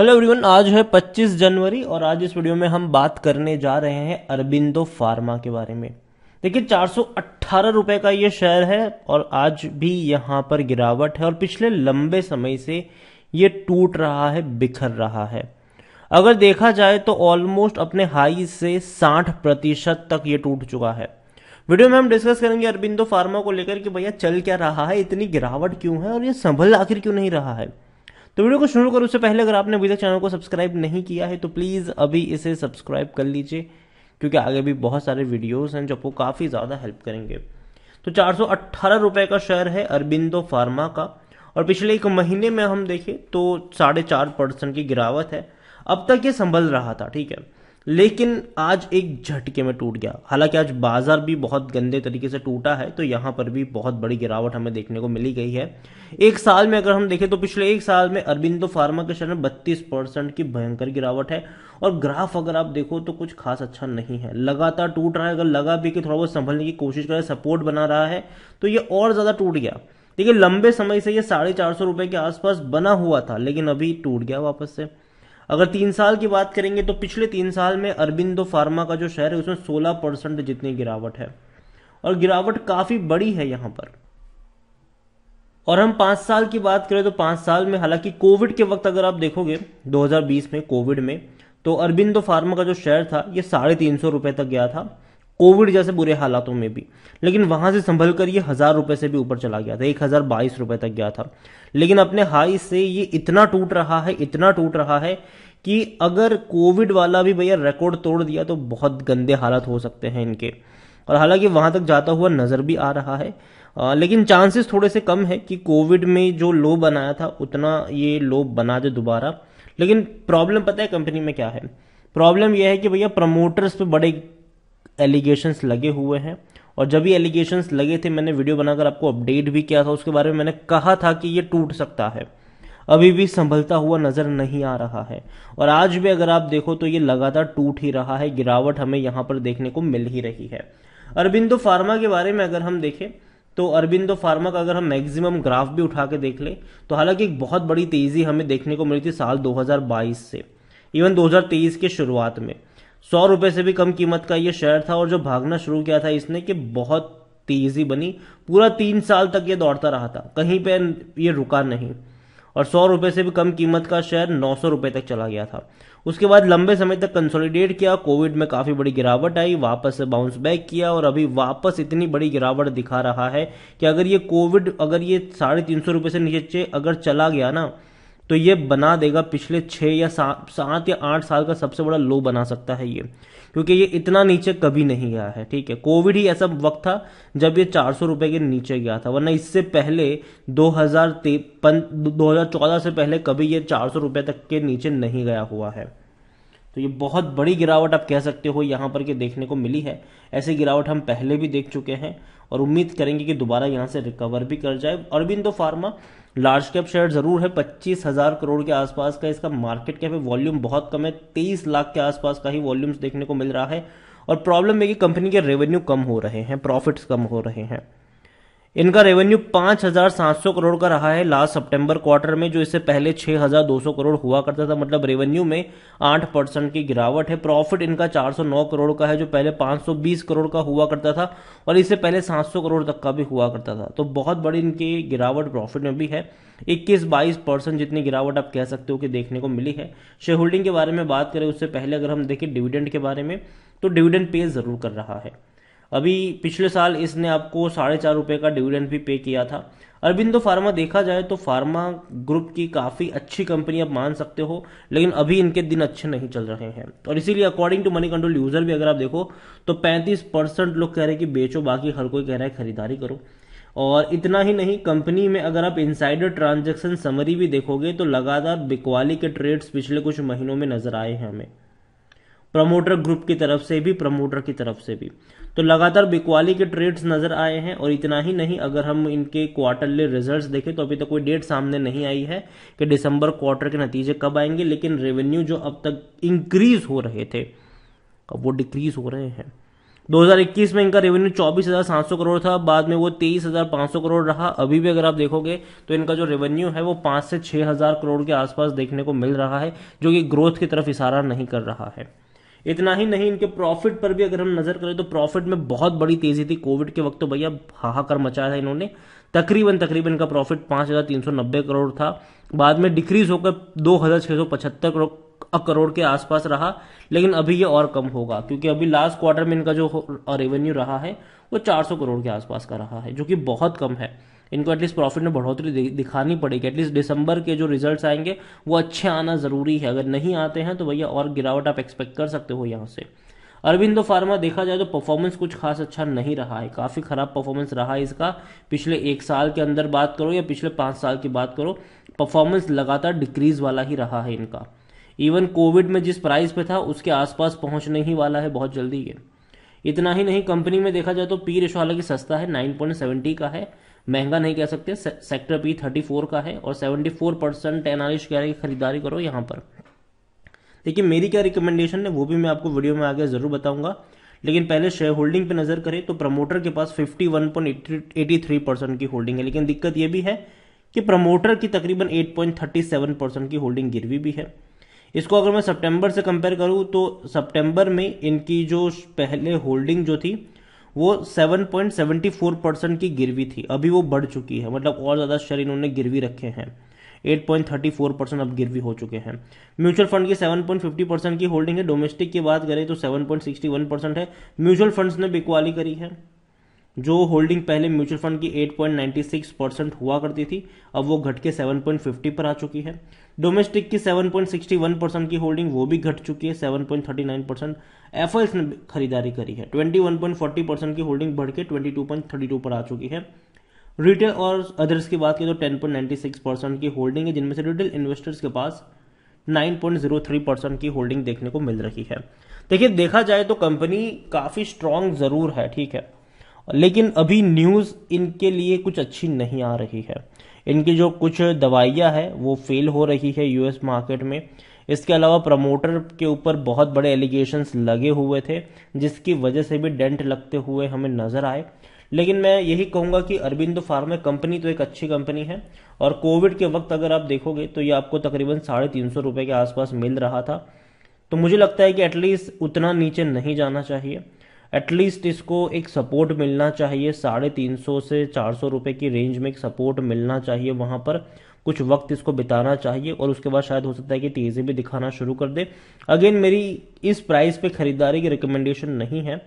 hello everyone आज है 25 जनवरी और आज इस वीडियो में हम बात करने जा रहे हैं अरबिंदो फार्मा के बारे में देखिए चार रुपए का ये शेयर है और आज भी यहाँ पर गिरावट है और पिछले लंबे समय से ये टूट रहा है बिखर रहा है अगर देखा जाए तो ऑलमोस्ट अपने हाई से 60 प्रतिशत तक ये टूट चुका है वीडियो में हम डिस्कस करेंगे अरबिंदो फार्मा को लेकर कि भैया चल क्या रहा है इतनी गिरावट क्यों है और ये संभल आखिर क्यों नहीं रहा है तो वीडियो को शुरू करूँ उससे पहले अगर आपने अभी तक चैनल को सब्सक्राइब नहीं किया है तो प्लीज़ अभी इसे सब्सक्राइब कर लीजिए क्योंकि आगे भी बहुत सारे वीडियोस हैं जो आपको काफ़ी ज़्यादा हेल्प करेंगे तो चार रुपए का शेयर है अरबिंदो फार्मा का और पिछले एक महीने में हम देखें तो साढ़े चार परसेंट की गिरावट है अब तक ये संभल रहा था ठीक है लेकिन आज एक झटके में टूट गया हालांकि आज बाजार भी बहुत गंदे तरीके से टूटा है तो यहां पर भी बहुत बड़ी गिरावट हमें देखने को मिली गई है एक साल में अगर हम देखें तो पिछले एक साल में अरबिंदो फार्मा के शेयर में बत्तीस परसेंट की भयंकर गिरावट है और ग्राफ अगर आप देखो तो कुछ खास अच्छा नहीं है लगातार टूट रहा है अगर लगा भी कि थोड़ा बहुत संभलने की कोशिश करे सपोर्ट बना रहा है तो ये और ज्यादा टूट गया देखिए लंबे समय से ये साढ़े चार सौ रुपए के आसपास बना हुआ था लेकिन अभी टूट गया वापस से अगर तीन साल की बात करेंगे तो पिछले तीन साल में अरबिंदो फार्मा का जो शेयर है उसमें सोलह परसेंट जितनी गिरावट है और गिरावट काफी बड़ी है यहां पर और हम पांच साल की बात करें तो पांच साल में हालांकि कोविड के वक्त अगर आप देखोगे 2020 में कोविड में तो अरबिंदो फार्मा का जो शेयर था ये साढ़े तीन सौ रुपए तक गया था कोविड जैसे बुरे हालातों में भी लेकिन वहां से संभल कर ये हज़ार रुपए से भी ऊपर चला गया था एक हज़ार बाईस रुपए तक गया था लेकिन अपने हाई से ये इतना टूट रहा है इतना टूट रहा है कि अगर कोविड वाला भी भैया रिकॉर्ड तोड़ दिया तो बहुत गंदे हालात हो सकते हैं इनके और हालांकि वहां तक जाता हुआ नज़र भी आ रहा है आ, लेकिन चांसेस थोड़े से कम है कि कोविड में जो लो बनाया था उतना ये लो बना दे दोबारा लेकिन प्रॉब्लम पता है कंपनी में क्या है प्रॉब्लम यह है कि भैया प्रमोटर्स पे बड़े एलिगेशंस लगे हुए हैं और जब ये एलिगेशंस लगे थे मैंने वीडियो बनाकर आपको अपडेट भी किया था उसके बारे में मैंने कहा था कि ये टूट सकता है अभी भी संभलता हुआ नजर नहीं आ रहा है और आज भी अगर आप देखो तो ये लगातार टूट ही रहा है गिरावट हमें यहाँ पर देखने को मिल ही रही है अरबिंदो फार्मा के बारे में अगर हम देखें तो अरबिंदो फार्मा का अगर हम मैक्सिमम ग्राफ भी उठा के देख लें तो हालांकि एक बहुत बड़ी तेजी हमें देखने को मिली थी साल 2022 से इवन 2023 के शुरुआत में सौ रुपए से भी कम कीमत का ये शेयर था और जो भागना शुरू किया था इसने कि बहुत तेजी बनी पूरा तीन साल तक ये दौड़ता रहा था कहीं पे ये रुका नहीं और सौ रुपए से भी कम कीमत का शेयर नौ सौ रुपये तक चला गया था उसके बाद लंबे समय तक कंसोलिडेट किया कोविड में काफ़ी बड़ी गिरावट आई वापस से बाउंस बैक किया और अभी वापस इतनी बड़ी गिरावट दिखा रहा है कि अगर ये कोविड अगर ये साढ़े तीन सौ रुपये से नीचे अगर चला गया ना तो ये बना देगा पिछले छः या सात या आठ साल का सबसे बड़ा लो बना सकता है ये क्योंकि ये इतना नीचे कभी नहीं गया है ठीक है कोविड ही ऐसा वक्त था जब ये चार सौ रुपये के नीचे गया था वरना इससे पहले दो हजार दो हजार चौदह से पहले कभी ये चार सौ रुपये तक के नीचे नहीं गया हुआ है तो ये बहुत बड़ी गिरावट आप कह सकते हो यहाँ पर के देखने को मिली है ऐसी गिरावट हम पहले भी देख चुके हैं और उम्मीद करेंगे कि दोबारा यहाँ से रिकवर भी कर जाए Aurobindo pharma large cap share जरूर है पच्चीस हजार करोड़ के आसपास का इसका मार्केट कैप है वॉल्यूम बहुत कम है तेईस लाख के आसपास का ही वॉल्यूम्स देखने को मिल रहा है और प्रॉब्लम है कि कंपनी के रेवेन्यू कम हो रहे हैं प्रॉफिट्स कम हो रहे हैं इनका रेवेन्यू 5,700 करोड़ का रहा है लास्ट सितंबर क्वार्टर में जो इससे पहले 6,200 करोड़ हुआ करता था मतलब रेवेन्यू में 8 परसेंट की गिरावट है प्रॉफिट इनका 409 करोड़ का है जो पहले 520 करोड़ का हुआ करता था और इससे पहले 700 करोड़ तक का भी हुआ करता था तो बहुत बड़ी इनकी गिरावट प्रॉफिट में भी है इक्कीस बाईस परसेंट जितनी गिरावट आप कह सकते हो कि देखने को मिली है शेयर होल्डिंग के बारे में बात करें उससे पहले अगर हम देखें डिविडेंड के बारे में तो डिविडेंड पे जरूर कर रहा है अभी पिछले साल इसने आपको साढ़े चार रुपये का डिविडेंड भी पे किया था अरबिंदो फार्मा देखा जाए तो फार्मा ग्रुप की काफ़ी अच्छी कंपनी आप मान सकते हो लेकिन अभी इनके दिन अच्छे नहीं चल रहे हैं और इसीलिए according to Moneycontrol user भी अगर आप देखो तो 35 परसेंट लोग कह रहे हैं कि बेचो बाकी हर कोई कह रहा है खरीदारी करो और इतना ही नहीं कंपनी में अगर आप इनसाइडर ट्रांजैक्शन समरी भी देखोगे तो लगातार बिकवाली के ट्रेड्स पिछले कुछ महीनों में नजर आए हैं हमें प्रमोटर ग्रुप की तरफ से भी प्रमोटर की तरफ से भी तो लगातार बिकवाली के ट्रेड्स नजर आए हैं और इतना ही नहीं अगर हम इनके क्वार्टरली रिजल्ट्स देखें तो अभी तक तो कोई डेट सामने नहीं आई है कि दिसंबर क्वार्टर के नतीजे कब आएंगे लेकिन रेवेन्यू जो अब तक इंक्रीज हो रहे थे अब वो डिक्रीज हो रहे हैं 2021 में इनका रेवेन्यू 24,700 करोड़ था बाद में वो 23,500 करोड़ रहा अभी भी अगर आप देखोगे तो इनका जो रेवेन्यू है वो 5 से 6,000 करोड़ के आसपास देखने को मिल रहा है जो कि ग्रोथ की तरफ इशारा नहीं कर रहा है इतना ही नहीं इनके प्रॉफिट पर भी अगर हम नजर करें तो प्रॉफिट में बहुत बड़ी तेजी थी कोविड के वक्त तो भैया हाहाकार मचाया था इन्होंने तकरीबन तकरीबन इनका प्रॉफिट पांच हजार तीन सौ नब्बे करोड़ था बाद में डिक्रीज होकर दो हजार छह सौ पचहत्तर करोड़ करोड़ के आसपास रहा लेकिन अभी ये और कम होगा क्योंकि अभी लास्ट क्वार्टर में इनका जो रेवेन्यू रहा है वो चार सौ करोड़ के आसपास का रहा है जो कि बहुत कम है इनको एटलीस्ट प्रॉफिट में बढ़ोतरी दिखानी पड़ेगी एटलीस्ट दिसंबर के जो रिजल्ट्स आएंगे वो अच्छे आना ज़रूरी है अगर नहीं आते हैं तो भैया और गिरावट आप एक्सपेक्ट कर सकते हो यहाँ से अरविंदो फार्मा देखा जाए तो परफॉर्मेंस कुछ खास अच्छा नहीं रहा है काफ़ी ख़राब परफॉर्मेंस रहा है इसका पिछले एक साल के अंदर बात करो या पिछले पाँच साल की बात करो परफॉर्मेंस लगातार डिक्रीज़ वाला ही रहा है इनका इवन कोविड में जिस प्राइस पे था उसके आसपास पहुंचने ही वाला है बहुत जल्दी ये इतना ही नहीं कंपनी में देखा जाए तो पी रेशो हालांकि सस्ता है सेवेंटी का है महंगा नहीं कह सकते सेक्टर पी थर्टी फोर का है और सेवेंटी फोर परसेंट एनालिस्ट कह रहे खरीदारी करो यहाँ पर देखिए मेरी क्या रिकमेंडेशन है वो भी मैं आपको वीडियो में आगे ज़रूर बताऊंगा लेकिन पहले शेयर होल्डिंग पे नज़र करें तो प्रमोटर के पास फिफ्टी थ्री परसेंट की होल्डिंग है लेकिन दिक्कत यह भी है कि प्रमोटर की तकरीबन सेवन परसेंट की होल्डिंग गिरवी भी है इसको अगर मैं सितंबर से कंपेयर करूँ तो सितंबर में इनकी जो पहले होल्डिंग जो थी वो 7.74 परसेंट की गिरवी थी अभी वो बढ़ चुकी है मतलब और ज़्यादा शेयर इन्होंने गिरवी रखे हैं 8.34 परसेंट अब गिरवी हो चुके हैं म्यूचुअल फंड की 7.50 परसेंट की होल्डिंग है डोमेस्टिक की बात करें तो 7.61 परसेंट है म्यूचुअल फंड्स ने बिकवाली करी है जो होल्डिंग पहले म्यूचुअल फंड की 8.96 परसेंट हुआ करती थी अब वो घट के 7.50 पर आ चुकी है डोमेस्टिक की 7.61 परसेंट की होल्डिंग वो भी घट चुकी है 7.39 परसेंट एफ ने खरीदारी करी है 21.40 परसेंट की होल्डिंग बढ़ के 22.32 पर आ चुकी है रिटेल और अदर्स की बात की तो टेन परसेंट की होल्डिंग है जिनमें से रिटेल इन्वेस्टर्स के पास 9.03 परसेंट की होल्डिंग देखने को मिल रही है देखिए देखा जाए तो कंपनी काफ़ी स्ट्रांग ज़रूर है ठीक है लेकिन अभी न्यूज़ इनके लिए कुछ अच्छी नहीं आ रही है इनकी जो कुछ दवाइयाँ है वो फेल हो रही है यूएस मार्केट में इसके अलावा प्रमोटर के ऊपर बहुत बड़े एलिगेशंस लगे हुए थे जिसकी वजह से भी डेंट लगते हुए हमें नज़र आए लेकिन मैं यही कहूँगा कि अरबिंदो फार्मा कंपनी तो एक अच्छी कंपनी है और कोविड के वक्त अगर आप देखोगे तो ये आपको तकरीबन साढ़े तीन सौ रुपये के आसपास मिल रहा था तो मुझे लगता है कि एटलीस्ट उतना नीचे नहीं जाना चाहिए एटलीस्ट इसको एक सपोर्ट मिलना चाहिए साढ़े तीन सौ से चार सौ रुपये की रेंज में एक सपोर्ट मिलना चाहिए वहाँ पर कुछ वक्त इसको बिताना चाहिए और उसके बाद शायद हो सकता है कि तेज़ी भी दिखाना शुरू कर दे अगेन मेरी इस प्राइस पे ख़रीदारी की रिकमेंडेशन नहीं है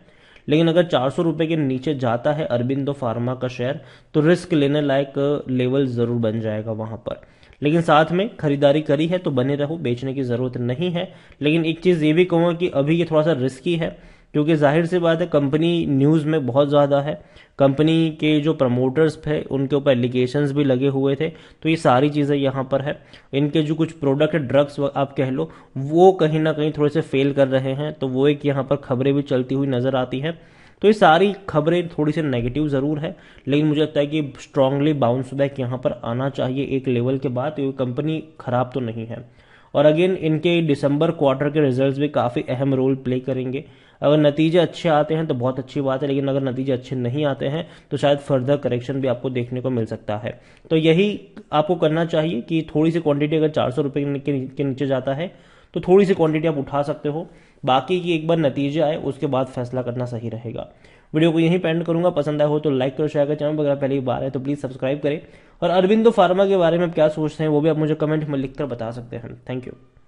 लेकिन अगर चार सौ रुपये के नीचे जाता है अरबिंदो फार्मा का शेयर तो रिस्क लेने लायक लेवल ज़रूर बन जाएगा वहाँ पर लेकिन साथ में खरीदारी करी है तो बने रहो बेचने की ज़रूरत नहीं है लेकिन एक चीज़ ये भी कहूँगा कि अभी ये थोड़ा सा रिस्की है क्योंकि जाहिर सी बात है कंपनी न्यूज़ में बहुत ज़्यादा है कंपनी के जो प्रमोटर्स थे उनके ऊपर एलिगेशंस भी लगे हुए थे तो ये सारी चीज़ें यहाँ पर है इनके जो कुछ प्रोडक्ट ड्रग्स आप कह लो वो कहीं ना कहीं थोड़े से फेल कर रहे हैं तो वो एक यहाँ पर खबरें भी चलती हुई नज़र आती हैं तो ये सारी खबरें थोड़ी सी नेगेटिव ज़रूर है लेकिन मुझे लगता है कि स्ट्रांगली बाउंस बैक यहाँ पर आना चाहिए एक लेवल के बाद ये कंपनी ख़राब तो नहीं है और अगेन इनके दिसंबर क्वार्टर के रिजल्ट्स भी काफ़ी अहम रोल प्ले करेंगे अगर नतीजे अच्छे आते हैं तो बहुत अच्छी बात है लेकिन अगर नतीजे अच्छे नहीं आते हैं तो शायद फर्दर करेक्शन भी आपको देखने को मिल सकता है तो यही आपको करना चाहिए कि थोड़ी सी क्वांटिटी अगर चार सौ के नीचे जाता है तो थोड़ी सी क्वांटिटी आप उठा सकते हो बाकी की एक बार नतीजे आए उसके बाद फैसला करना सही रहेगा वीडियो को यहीं पेंड करूंगा पसंद आया हो तो लाइक करो शेयर करो चैनल वगैरह पहली बार है तो प्लीज़ सब्सक्राइब करें और अरविंदो फार्मा के बारे में आप क्या सोचते हैं वो भी आप मुझे कमेंट में लिखकर बता सकते हैं थैंक यू